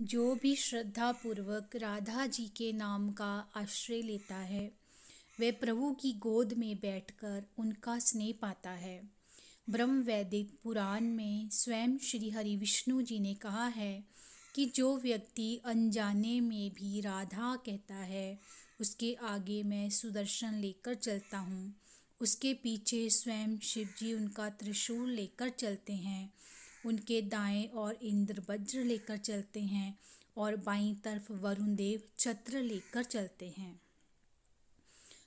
जो भी श्रद्धा पूर्वक राधा जी के नाम का आश्रय लेता है वह प्रभु की गोद में बैठकर उनका स्नेह पाता है ब्रह्म वैदिक पुराण में स्वयं श्री हरि विष्णु जी ने कहा है कि जो व्यक्ति अनजाने में भी राधा कहता है उसके आगे मैं सुदर्शन लेकर चलता हूँ उसके पीछे स्वयं शिव जी उनका त्रिशूल लेकर चलते हैं उनके दाएं और इंद्र वज्र लेकर चलते हैं और बाईं तरफ वरुण देव छत्र लेकर चलते हैं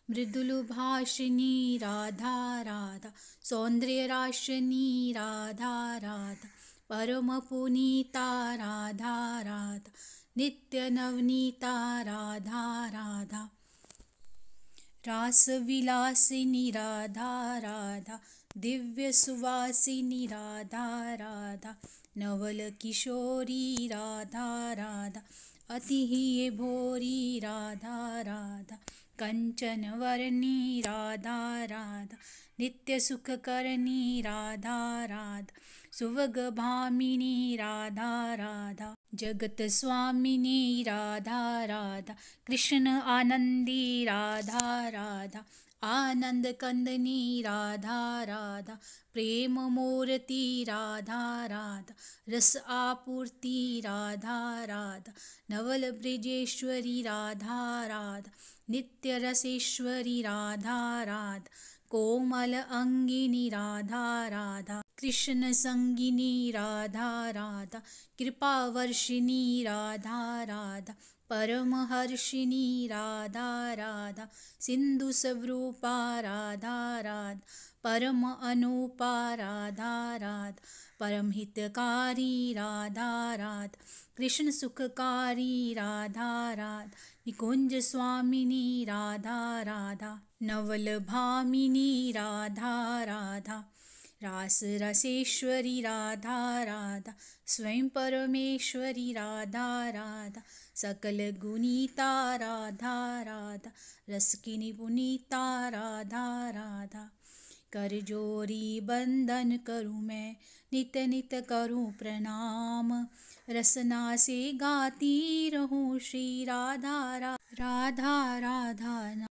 मृदुलुभाषिनी राधा राधा सौंदर्य राशिनी राधा राधा परम पुनीता राधा राधा नित्य नवनीता राधा रास विलासिनी राधा राधा दिव्य सुवासिनी राधा राधा नवल किशोरी राधा राधा अति ही भोरी राधा राधा कंचन वर्णी राधा राधा नित्य सुख करनी राधा राधा सुवगभामिनी राधा राधा जगत्स्वामिनी राधा राधा कृष्ण आनन्दी राधा राधा आनन्दकन्दनी राधा राधा प्रेम मूर्ति राधा राधा रस आपूर्ति राधा राधा नवलब्रिजेश्वरि राधा राधा नित्यरसेश्वरी राधा राधा कोमल राधा राधा कृष्णसङ्गिनी राधा राधा कृपावर्षिणी राधा राधा परमहर्षिणी राधा राधा सिन्धुस्वरूपा राधा राधा परम अनुपा राधा राधा परमहितकारी राधा राधा कृष्णसुखकारी राधा राधा निकुञ्जस्वामिनी राधा राधा नवलभामिनी राधा राधा रास रसेश्वरी राधा राधा स्वयं परमेश्वरी राधा राधा सकल गुनीता राधा राधा रसकिनी पुनीता राधा राधा कर जोरी बंधन करूँ मैं नित नित करूँ प्रणाम रसना से गाती रहूँ श्री राधा रा, राधा राधा